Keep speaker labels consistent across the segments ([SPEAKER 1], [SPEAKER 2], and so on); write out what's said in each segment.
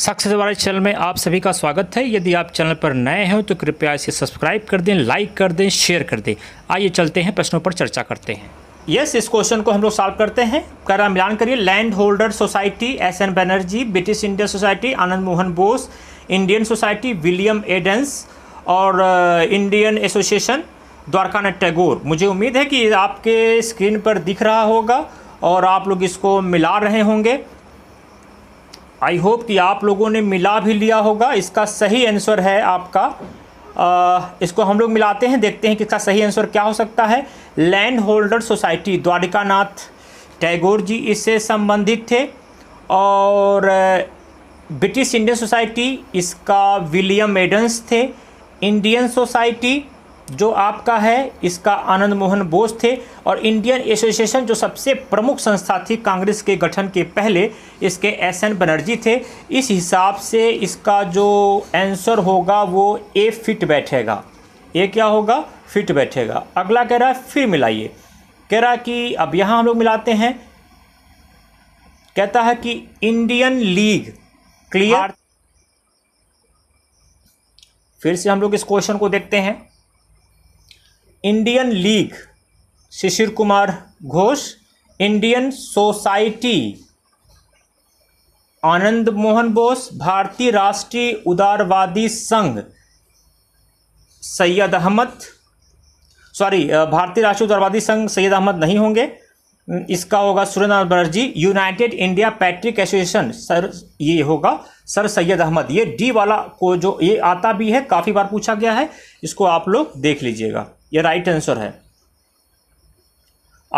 [SPEAKER 1] success हमारे channel में आप सभी का स्वागत है यदि आप चैनल पर नए हैं तो कृपया इसे सब्सक्राइब कर दें लाइक कर दें शेयर कर दें आइए चलते हैं प्रश्नों पर चर्चा करते हैं यस yes, इस क्वेश्चन को हम लोग सॉल्व करते हैं करा मिलान करिए land holder society S N Banerjee British India society Anand Mohan Bose Indian society William Adams और इंडियन एसोसिएशन द्वारकानाथ टैगोर मुझे उम्मीद है कि आपके स्क्रीन पर दिख रहा होगा और आप लोग इसको मिला रहे होंगे आई होप कि आप लोगों ने मिला भी लिया होगा इसका सही आंसर है आपका आ, इसको हम लोग मिलाते हैं देखते हैं कि इसका सही आंसर क्या हो सकता है land holder society Dwarkanath Tagore ji इससे संबंधित थे और ब्रिटिश इंडियन सोसाइटी इसका विलियम एडन्स थे इंडियन सोसाइटी जो आपका है इसका आनंद मोहन बोस थे और इंडियन एसोसिएशन जो सबसे प्रमुख संस्था थी कांग्रेस के गठन के पहले इसके एस एन बनर्जी थे इस हिसाब से इसका जो आंसर होगा वो ए फिट बैठेगा ये क्या होगा फिट बैठेगा अगला कह रहा है फिर मिलाइए कह रहा कि अब यहाँ हम लोग मिलाते हैं कहता है कि इंडियन लीग क्लियर फिर से हम लोग इस क्वेश्चन को देखते हैं Indian league Shishir Kumar Ghosh Indian society Anand Mohan Bose भारतीय राष्ट्रीय उदारवादी संघ सैयद अहमद सॉरी भारतीय राष्ट्रीय उदारवादी संघ सैयद अहमद नहीं होंगे इसका होगा Suryanath Banerjee United India patriotic association sir ये होगा सर सैयद अहमद ये डी वाला को जो ये आता भी है काफ़ी बार पूछा गया है इसको आप लोग देख लीजिएगा यह राइट आंसर है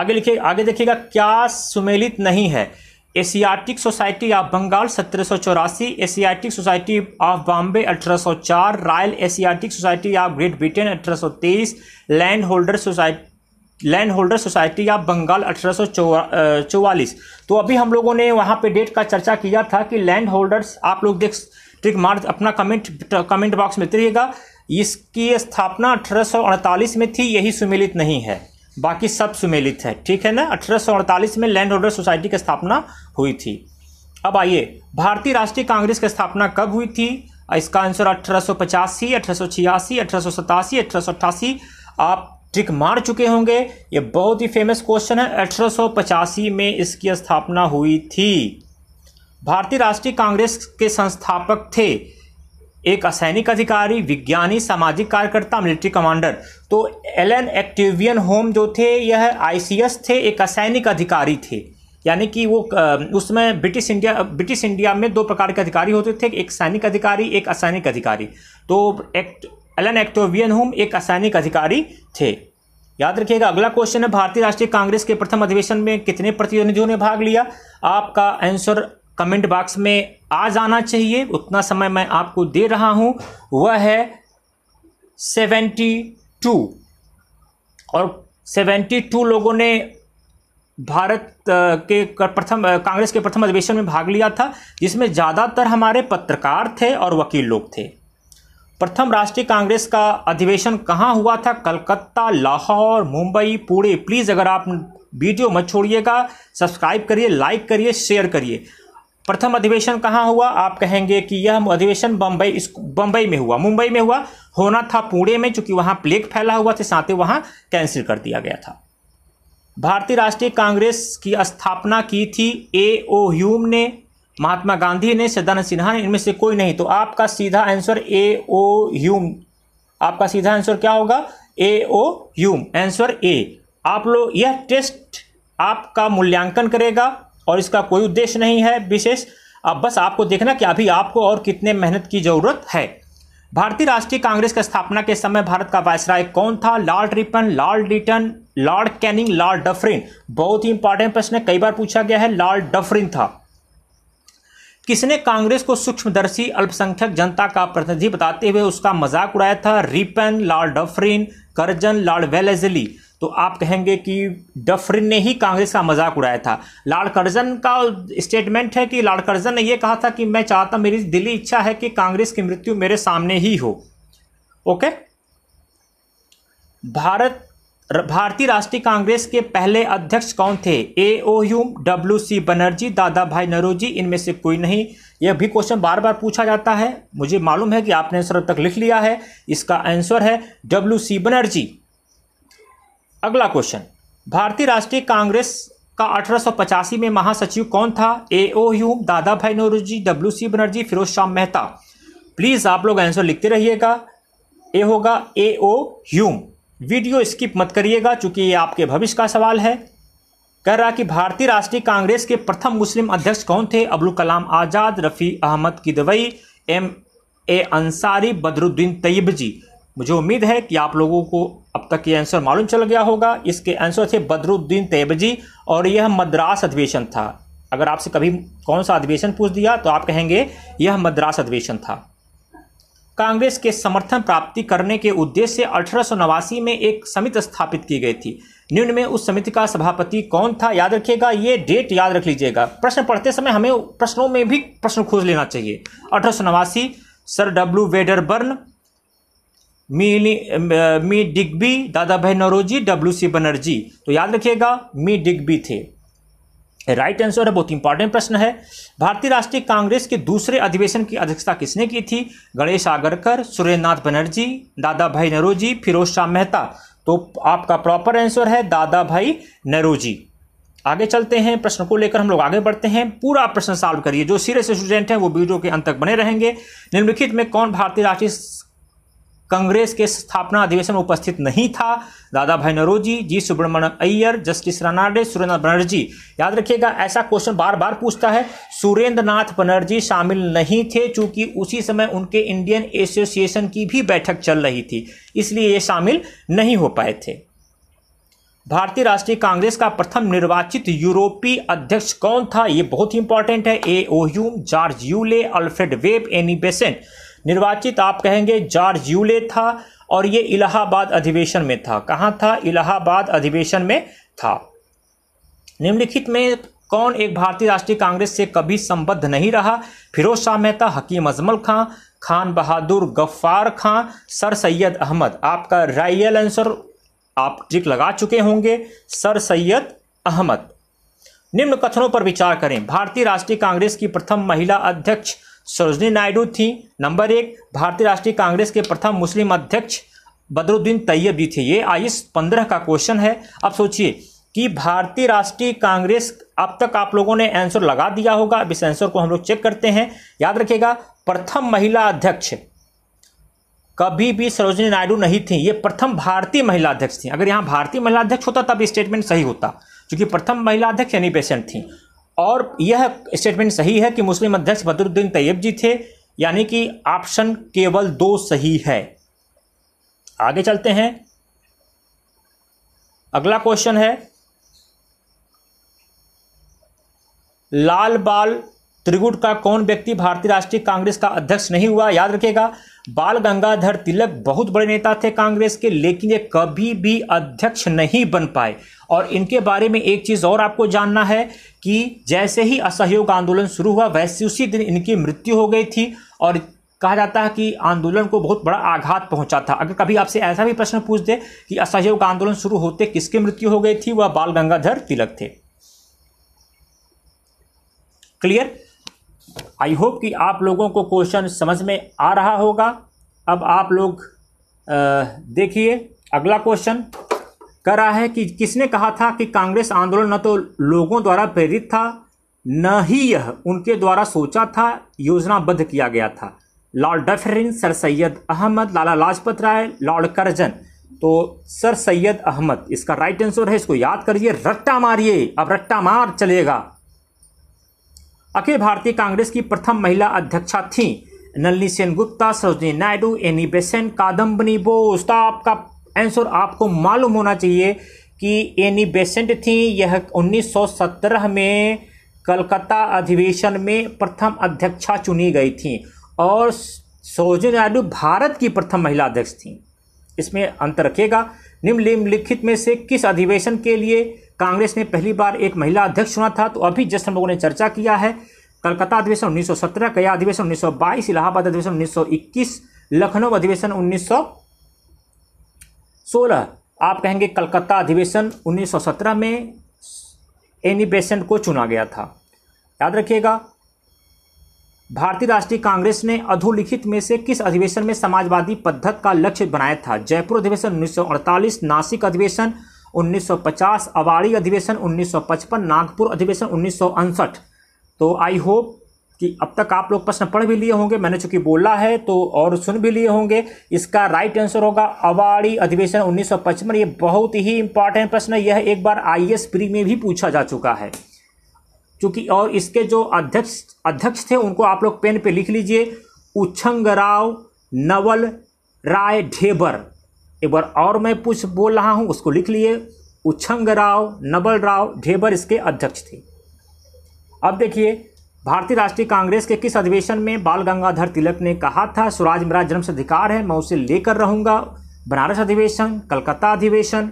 [SPEAKER 1] आगे लिखिए आगे देखिएगा क्या सुमेलित नहीं है एशियाटिक सोसाइटी ऑफ बंगाल सत्रह सौ चौरासी एशियाटिक सोसाइटी ऑफ बॉम्बे अठारह सौ चार Royal Asiatic Society of Great Britain अठारह सौ तेईस land holder society land holder society of Bengal अठारह सौ चौवालीस तो अभी हम लोगों ने वहाँ पे डेट का चर्चा किया था कि लैंड होल्डर्स आप लोग देख ट्रिक मार अपना कमेंट कमेंट बॉक्स में रहिएगा इसकी स्थापना अठारह में थी यही सुमेलित नहीं है बाकी सब सुमेलित है ठीक है ना अठारह में लैंड होल्डर सोसाइटी की स्थापना हुई थी अब आइए भारतीय राष्ट्रीय कांग्रेस की स्थापना कब हुई थी इसका आंसर अठारह पचासी अठारह सौ छियासी अठारह सौ सतासी अठारह सौ अट्ठासी आप ट्रिक मार चुके होंगे ये बहुत ही फेमस क्वेश्चन है अठारह पचासी में इसकी स्थापना हुई थी भारतीय राष्ट्रीय कांग्रेस के संस्थापक थे एक असैनिक अधिकारी विज्ञानी सामाजिक कार्यकर्ता मिलिट्री कमांडर तो एलन एक्टिवियन होम जो थे यह आईसीएस थे एक असैनिक अधिकारी थे यानी कि वो उसमें ब्रिटिश इंडिया ब्रिटिश इंडिया में दो प्रकार के अधिकारी होते थे एक सैनिक अधिकारी एक असैनिक अधिकारी तो एक्ट एलन एक्टोवियन होम एक असैनिक अधिकारी थे याद रखिएगा अगला क्वेश्चन है भारतीय राष्ट्रीय कांग्रेस के प्रथम अधिवेशन में कितने प्रतिनिधियों ने भाग लिया आपका आंसर कमेंट बॉक्स में आ जाना चाहिए उतना समय मैं आपको दे रहा हूँ वह है सेवेंटी टू और सेवेंटी टू लोगों ने भारत के प्रथम कांग्रेस के प्रथम अधिवेशन में भाग लिया था जिसमें ज़्यादातर हमारे पत्रकार थे और वकील लोग थे प्रथम राष्ट्रीय कांग्रेस का अधिवेशन कहाँ हुआ था कलकत्ता लाहौर मुंबई पुणे प्लीज़ अगर आप वीडियो मत छोड़िएगा सब्सक्राइब करिए लाइक करिए शेयर करिए प्रथम अधिवेशन कहाँ हुआ आप कहेंगे कि यह अधिवेशन बम्बई इस बम्बई में हुआ मुंबई में हुआ होना था पुणे में चूंकि वहाँ प्लेग फैला हुआ था साथ ही वहाँ कैंसिल कर दिया गया था भारतीय राष्ट्रीय कांग्रेस की स्थापना की थी ए ओ ह्यूम ने महात्मा गांधी ने सदानंद सिन्हा ने इनमें से कोई नहीं तो आपका सीधा आंसर ए ओ ह्यूम आपका सीधा आंसर क्या होगा A O Hume answer A आप लोग यह टेस्ट आपका मूल्यांकन करेगा और इसका कोई उद्देश्य नहीं है विशेष अब बस आपको देखना कि अभी आपको और कितने मेहनत की जरूरत है भारतीय राष्ट्रीय कांग्रेस की स्थापना के समय भारत का वायसराय कौन था Lord Ripon Lord Lytton Lord Canning Lord Dufferin बहुत ही इंपॉर्टेंट प्रश्न कई बार पूछा गया है लॉर्ड डफरिन था किसने कांग्रेस को सूक्ष्मदर्शी अल्पसंख्यक जनता का प्रतिनिधि बताते हुए उसका मजाक उड़ाया था Ripon Lord Dufferin Curzon Lord Wellesley तो आप कहेंगे कि डफरिन ने ही कांग्रेस का मजाक उड़ाया था लाल कर्जन का स्टेटमेंट है कि लाल कर्जन ने यह कहा था कि मैं चाहता मेरी दिली इच्छा है कि कांग्रेस की मृत्यु मेरे सामने ही हो ओके भारत भारतीय राष्ट्रीय कांग्रेस के पहले अध्यक्ष कौन थे A O U W C Banerjee Dadabhai Naoroji इनमें से कोई नहीं यह भी क्वेश्चन बार बार पूछा जाता है मुझे मालूम है कि आपने आंसर तक लिख लिया है इसका आंसर है डब्ल्यू सी बनर्जी अगला क्वेश्चन भारतीय राष्ट्रीय कांग्रेस का अठारह में महासचिव कौन था ए O Hume Dadabhai ji W C Banerjee Firoz Shah Mehta please आप लोग आंसर लिखते रहिएगा ए होगा A O Hume video skip मत करिएगा चूंकि ये आपके भविष्य का सवाल है कह रहा कि भारतीय राष्ट्रीय कांग्रेस के प्रथम मुस्लिम अध्यक्ष कौन थे अब्दुल कलाम आज़ाद रफ़ी अहमद किदवई एम ए अंसारी बदरुद्दीन तैयब जी मुझे उम्मीद है कि आप लोगों को अब तक ये आंसर मालूम चल गया होगा इसके आंसर थे बदरुद्दीन तेबजी और यह मद्रास अधिवेशन था अगर आपसे कभी कौन सा अधिवेशन पूछ दिया तो आप कहेंगे यह मद्रास अधिवेशन था कांग्रेस के समर्थन प्राप्ति करने के उद्देश्य से अठारह में एक समिति स्थापित की गई थी निम्न में उस समिति का सभापति कौन था याद रखिएगा ये डेट याद रख लीजिएगा प्रश्न पढ़ते समय हमें प्रश्नों में भी प्रश्न खोज लेना चाहिए अठारह सर डब्ल्यू वेडरबर्न मी मी Digby Dadabhai Naoroji W C Banerjee तो याद रखिएगा मी डिग्बी थे राइट आंसर है बहुत इंपॉर्टेंट प्रश्न है भारतीय राष्ट्रीय कांग्रेस के दूसरे अधिवेशन की अध्यक्षता किसने की थी गणेश आगरकर सुरेंद्रनाथ बनर्जी दादा भाई नरोजी फिरोज शाह मेहता तो आपका प्रॉपर आंसर है दादा भाई नरोजी आगे चलते हैं प्रश्न को लेकर हम लोग आगे बढ़ते हैं पूरा प्रश्न सॉल्व करिए जो सीरियस स्टूडेंट हैं वो वीडियो के अंत तक बने रहेंगे निम्नलिखित में कौन भारतीय राष्ट्रीय कांग्रेस के स्थापना अधिवेशन में उपस्थित नहीं था Dadabhai Naoroji G Subramaniam Iyer justice Ranade Surendra Banerjee याद रखिएगा ऐसा क्वेश्चन बार बार पूछता है सुरेंद्र नाथ बनर्जी शामिल नहीं थे चूंकि उसी समय उनके इंडियन एसोसिएशन की भी बैठक चल रही थी इसलिए ये शामिल नहीं हो पाए थे भारतीय राष्ट्रीय कांग्रेस का प्रथम निर्वाचित यूरोपीय अध्यक्ष कौन था ये बहुत ही इंपॉर्टेंट है A O Hume George Yule Alfred Webb Annie Besant निर्वाचित आप कहेंगे जॉर्ज यूले था और ये इलाहाबाद अधिवेशन में था कहाँ था इलाहाबाद अधिवेशन में था निम्नलिखित में कौन एक भारतीय राष्ट्रीय कांग्रेस से कभी संबद्ध नहीं रहा फिरोज शाह मेहता हकीम अजमल खां खान बहादुर गफ्फार खां सर सैयद अहमद आपका राइयल आंसर आप टिक लगा चुके होंगे सर सैयद अहमद निम्न कथनों पर विचार करें भारतीय राष्ट्रीय कांग्रेस की प्रथम महिला अध्यक्ष सरोजनी नायडू थी नंबर एक भारतीय राष्ट्रीय कांग्रेस के प्रथम मुस्लिम अध्यक्ष बदरुद्दीन तैयब भी थे ये आयुष पंद्रह का क्वेश्चन है अब सोचिए कि भारतीय राष्ट्रीय कांग्रेस अब तक आप लोगों ने आंसर लगा दिया होगा अब इस आंसर को हम लोग चेक करते हैं याद रखिएगा प्रथम महिला अध्यक्ष कभी भी सरोजनी नायडू नहीं थी ये प्रथम भारतीय महिला अध्यक्ष थी अगर यहाँ भारतीय महिला अध्यक्ष होता तब स्टेटमेंट सही होता क्योंकि प्रथम महिला अध्यक्ष यानी पेशेंट थी और यह स्टेटमेंट सही है कि मुस्लिम अध्यक्ष बदरुद्दीन तैयब जी थे यानी कि ऑप्शन केवल दो सही है आगे चलते हैं अगला क्वेश्चन है लाल बाल त्रिगुट का कौन व्यक्ति भारतीय राष्ट्रीय कांग्रेस का अध्यक्ष नहीं हुआ याद रखेगा बाल गंगाधर तिलक बहुत बड़े नेता थे कांग्रेस के लेकिन ये कभी भी अध्यक्ष नहीं बन पाए और इनके बारे में एक चीज़ और आपको जानना है कि जैसे ही असहयोग आंदोलन शुरू हुआ वैसे उसी दिन इनकी मृत्यु हो गई थी और कहा जाता है कि आंदोलन को बहुत बड़ा आघात पहुंचा था अगर कभी आपसे ऐसा भी प्रश्न पूछ दे कि असहयोग आंदोलन शुरू होते किसकी मृत्यु हो गई थी वह बाल गंगाधर तिलक थे क्लियर आई होप कि आप लोगों को क्वेश्चन समझ में आ रहा होगा अब आप लोग देखिए अगला क्वेश्चन कर रहा है कि किसने कहा था कि कांग्रेस आंदोलन न तो लोगों द्वारा प्रेरित था न ही यह उनके द्वारा सोचा था योजनाबद्ध किया गया था Lord Dufferin sir Syed Ahmed Lala Lajpat Rai Lord Curzon तो सर सैयद अहमद इसका राइट आंसर है इसको याद करिए रट्टा मारिए अब रट्टा मार चलेगा अखिल भारतीय कांग्रेस की प्रथम महिला अध्यक्षा थीं नलनी सेन गुप्ता सरोजनी नायडू एनी बेसेंट कादम्बनी बोस तो आपका आंसर आपको मालूम होना चाहिए कि एनी बेसेंट थी यह 1917 में कलकत्ता अधिवेशन में प्रथम अध्यक्षा चुनी गई थी और सरोजनी नायडू भारत की प्रथम महिला अध्यक्ष थीं इसमें अंतर रखेगा निम्नलिखित में से किस अधिवेशन के लिए कांग्रेस ने पहली बार एक महिला अध्यक्ष चुना था तो अभी जस्ट हम लोगों ने चर्चा किया है कलकत्ता अधिवेशन 1917 गया अधिवेशन 1922 इलाहाबाद अधिवेशन 1921 लखनऊ अधिवेशन उन्नीस आप कहेंगे कलकत्ता अधिवेशन 1917 में एनी बेसेंट को चुना गया था याद रखिएगा भारतीय राष्ट्रीय कांग्रेस ने अधोलिखित में से किस अधिवेशन में समाजवादी पद्धत का लक्ष्य बनाया था जयपुर अधिवेशन 1948 नासिक अधिवेशन 1950 अवाड़ी अधिवेशन 1955 नागपुर अधिवेशन उन्नीस तो आई होप कि अब तक आप लोग प्रश्न पढ़ भी लिए होंगे मैंने चूंकि बोला है तो और सुन भी लिए होंगे इसका राइट आंसर होगा अवाड़ी अधिवेशन 1955 ये बहुत ही इंपॉर्टेंट प्रश्न यह एक बार आई एस प्री में भी पूछा जा चुका है चूंकि और इसके जो अध्यक्ष अध्यक्ष थे उनको आप लोग पेन पे लिख लीजिए उछंग राव नवल राय ढेबर एक बार और मैं कुछ बोल रहा हूँ उसको लिख लिए उच्छंग राव नबल राव ढेबर इसके अध्यक्ष थे अब देखिए भारतीय राष्ट्रीय कांग्रेस के किस अधिवेशन में बाल गंगाधर तिलक ने कहा था स्वराज मेरा जन्म से अधिकार है मैं उसे लेकर रहूंगा बनारस अधिवेशन कलकत्ता अधिवेशन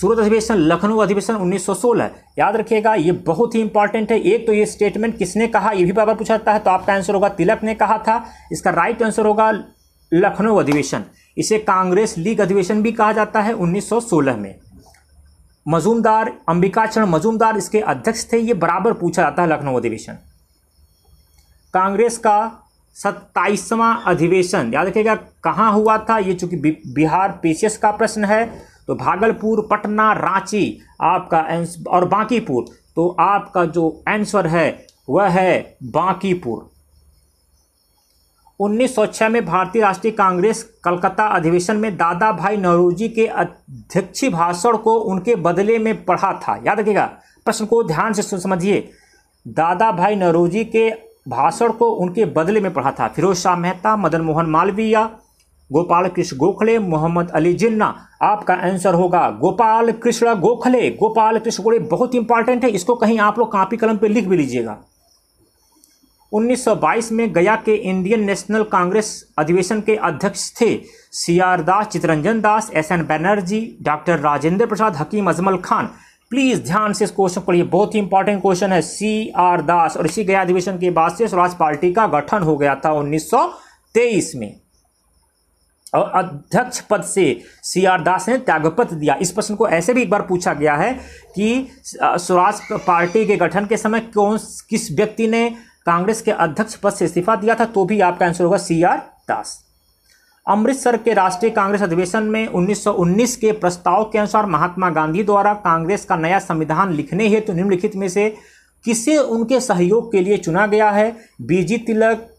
[SPEAKER 1] सूरत अधिवेशन लखनऊ अधिवेशन 1916 याद रखिएगा ये बहुत ही इंपॉर्टेंट है एक तो ये स्टेटमेंट किसने कहा ये भी बाबा पूछा जाता है तो आपका आंसर होगा तिलक ने कहा था इसका राइट आंसर होगा लखनऊ अधिवेशन इसे कांग्रेस लीग अधिवेशन भी कहा जाता है 1916 में मजूमदार अंबिकाचरण मजूमदार इसके अध्यक्ष थे ये बराबर पूछा जाता है लखनऊ अधिवेशन कांग्रेस का सत्ताईसवां अधिवेशन याद रखिएगा कहाँ हुआ था ये चूंकि बिहार पीसीएस का प्रश्न है तो भागलपुर पटना रांची आपका और बांकीपुर तो आपका जो आंसर है वह है बांकीपुर उन्नीस में भारतीय राष्ट्रीय कांग्रेस कलकत्ता अधिवेशन में दादा भाई नौरोजी के अध्यक्षी भाषण को उनके बदले में पढ़ा था याद रखिएगा प्रश्न को ध्यान से समझिए दादा भाई नौरोजी के भाषण को उनके बदले में पढ़ा था फिरोज शाह मेहता मदन मोहन मालवीया गोपाल कृष्ण गोखले मोहम्मद अली जिन्ना आपका आंसर होगा गोपाल कृष्ण गोखले गोपाल कृष्ण गोखले बहुत इंपॉर्टेंट है इसको कहीं आप लोग कापी कलम पर लिख भी लीजिएगा 1922 में गया के इंडियन नेशनल कांग्रेस अधिवेशन के अध्यक्ष थे C R Das Chittaranjan Das S N Banerjee doctor Rajendra Prasad Hakim Ajmal Khan please ध्यान से इस क्वेश्चन को लिए बहुत ही इंपॉर्टेंट क्वेश्चन है सी आर दास और इसी गया अधिवेशन के बाद से स्वराज पार्टी का गठन हो गया था 1923 में और अध्यक्ष पद से सी आर दास ने त्यागपत्र दिया इस प्रश्न को ऐसे भी एक बार पूछा गया है कि स्वराज पार्टी के गठन के समय कौन किस व्यक्ति ने कांग्रेस के अध्यक्ष पद से इस्तीफा दिया था तो भी आपका आंसर होगा सी आर दास अमृतसर के राष्ट्रीय कांग्रेस अधिवेशन में 1919 के प्रस्ताव के अनुसार महात्मा गांधी द्वारा कांग्रेस का नया संविधान लिखने हेतु तो निम्नलिखित में से किसे उनके सहयोग के लिए चुना गया है BG Tilak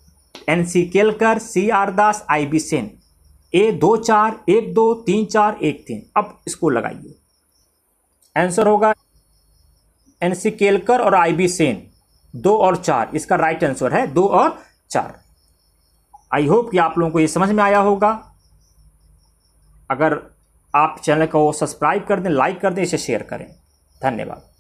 [SPEAKER 1] N C Kelkar C R Das I B Sen A दो चार एक दो तीन चार एक तीन अब इसको लगाइए आंसर होगा एन सी केलकर और आई बी सेन दो और चार इसका राइट आंसर है दो और चार आई होप कि आप लोगों को ये समझ में आया होगा अगर आप चैनल को सब्सक्राइब कर दें लाइक कर दें इसे शेयर करें धन्यवाद